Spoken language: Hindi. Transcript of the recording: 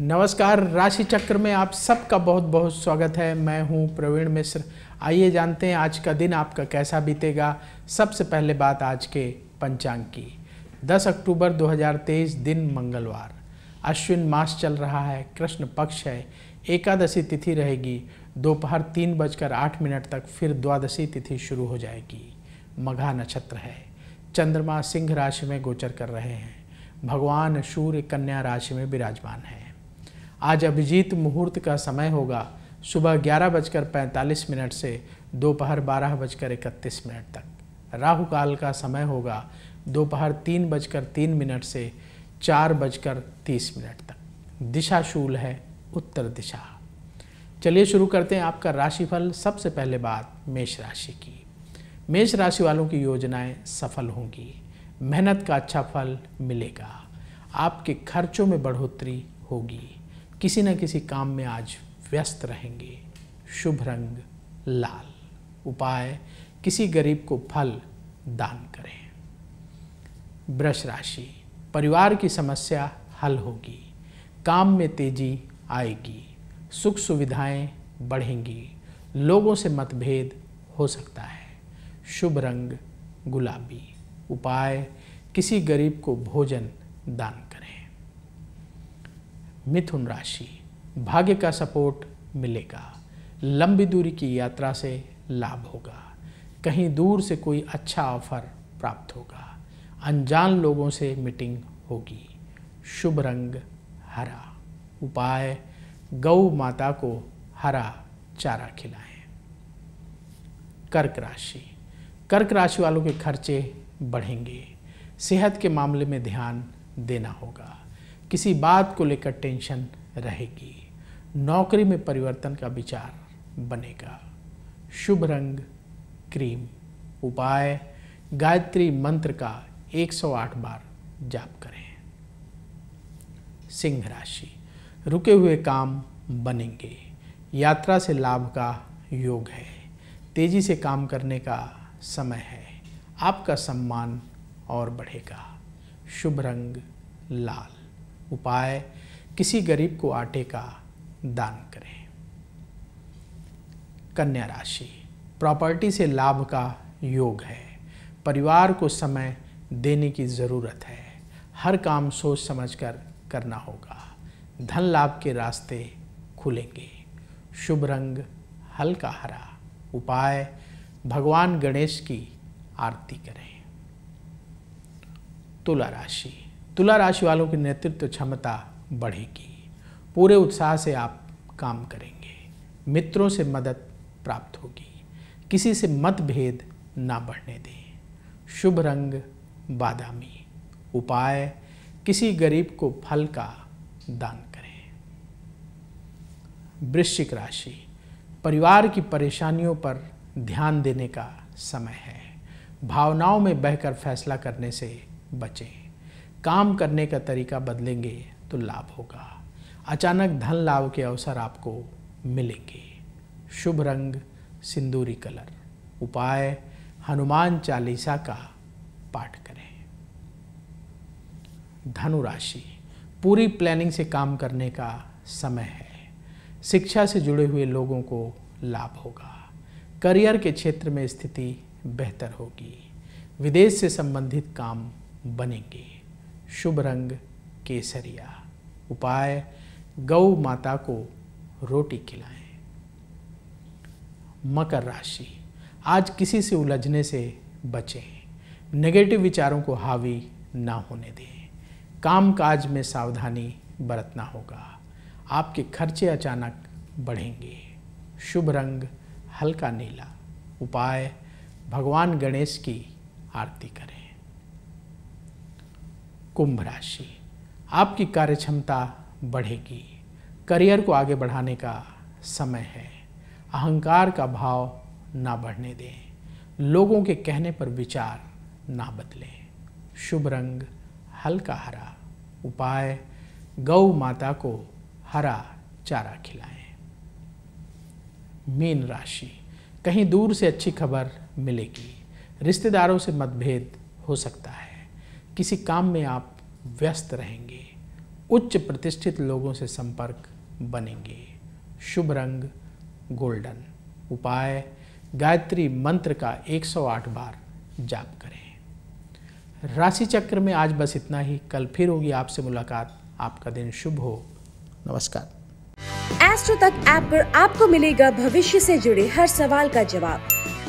नमस्कार राशि चक्र में आप सबका बहुत बहुत स्वागत है मैं हूं प्रवीण मिश्र आइए जानते हैं आज का दिन आपका कैसा बीतेगा सबसे पहले बात आज के पंचांग की 10 अक्टूबर 2023 दिन मंगलवार अश्विन मास चल रहा है कृष्ण पक्ष है एकादशी तिथि रहेगी दोपहर तीन बजकर आठ मिनट तक फिर द्वादशी तिथि शुरू हो जाएगी मघा नक्षत्र है चंद्रमा सिंह राशि में गोचर कर रहे हैं भगवान सूर्य कन्या राशि में विराजमान है आज अभिजीत मुहूर्त का समय होगा सुबह ग्यारह बजकर पैंतालीस मिनट से दोपहर बारह बजकर इकतीस मिनट तक राहु काल का समय होगा दोपहर तीन बजकर तीन मिनट से चार बजकर तीस मिनट तक दिशा शूल है उत्तर दिशा चलिए शुरू करते हैं आपका राशिफल सबसे पहले बात मेष राशि की मेष राशि वालों की योजनाएं सफल होंगी मेहनत का अच्छा फल मिलेगा आपके खर्चों में बढ़ोतरी होगी किसी न किसी काम में आज व्यस्त रहेंगे शुभ रंग लाल उपाय किसी गरीब को फल दान करें वृष राशि परिवार की समस्या हल होगी काम में तेजी आएगी सुख सुविधाएं बढ़ेंगी लोगों से मतभेद हो सकता है शुभ रंग गुलाबी उपाय किसी गरीब को भोजन दान करें मिथुन राशि भाग्य का सपोर्ट मिलेगा लंबी दूरी की यात्रा से लाभ होगा कहीं दूर से कोई अच्छा ऑफर प्राप्त होगा अनजान लोगों से मीटिंग होगी शुभ रंग हरा उपाय गौ माता को हरा चारा खिलाएं कर्क राशि कर्क राशि वालों के खर्चे बढ़ेंगे सेहत के मामले में ध्यान देना होगा किसी बात को लेकर टेंशन रहेगी नौकरी में परिवर्तन का विचार बनेगा शुभ रंग क्रीम उपाय गायत्री मंत्र का 108 बार जाप करें सिंह राशि रुके हुए काम बनेंगे यात्रा से लाभ का योग है तेजी से काम करने का समय है आपका सम्मान और बढ़ेगा शुभ रंग लाल उपाय किसी गरीब को आटे का दान करें कन्या राशि प्रॉपर्टी से लाभ का योग है परिवार को समय देने की ज़रूरत है हर काम सोच समझकर करना होगा धन लाभ के रास्ते खुलेंगे शुभ रंग हल्का हरा उपाय भगवान गणेश की आरती करें तुला राशि तुला राशि वालों की नेतृत्व क्षमता बढ़ेगी पूरे उत्साह से आप काम करेंगे मित्रों से मदद प्राप्त होगी किसी से मतभेद ना बढ़ने दें शुभ रंग बादामी उपाय किसी गरीब को फल का दान करें वृश्चिक राशि परिवार की परेशानियों पर ध्यान देने का समय है भावनाओं में बहकर फैसला करने से बचें काम करने का तरीका बदलेंगे तो लाभ होगा अचानक धन लाभ के अवसर आपको मिलेंगे शुभ रंग सिंदूरी कलर उपाय हनुमान चालीसा का पाठ करें धनु राशि पूरी प्लानिंग से काम करने का समय है शिक्षा से जुड़े हुए लोगों को लाभ होगा करियर के क्षेत्र में स्थिति बेहतर होगी विदेश से संबंधित काम बनेंगे शुभ रंग केसरिया उपाय गौ माता को रोटी खिलाएं मकर राशि आज किसी से उलझने से बचें नेगेटिव विचारों को हावी ना होने दें काम काज में सावधानी बरतना होगा आपके खर्चे अचानक बढ़ेंगे शुभ रंग हल्का नीला उपाय भगवान गणेश की आरती करें कुंभ राशि आपकी कार्य क्षमता बढ़ेगी करियर को आगे बढ़ाने का समय है अहंकार का भाव ना बढ़ने दें लोगों के कहने पर विचार ना बदलें शुभ रंग हल्का हरा उपाय गौ माता को हरा चारा खिलाएं मीन राशि कहीं दूर से अच्छी खबर मिलेगी रिश्तेदारों से मतभेद हो सकता है किसी काम में आप व्यस्त रहेंगे उच्च प्रतिष्ठित लोगों से संपर्क बनेंगे शुभ रंग गोल्डन उपाय गायत्री मंत्र का 108 बार जाप करें राशि चक्र में आज बस इतना ही कल फिर होगी आपसे मुलाकात आपका दिन शुभ हो नमस्कार एस्ट्रो तक ऐप आप पर आपको मिलेगा भविष्य से जुड़े हर सवाल का जवाब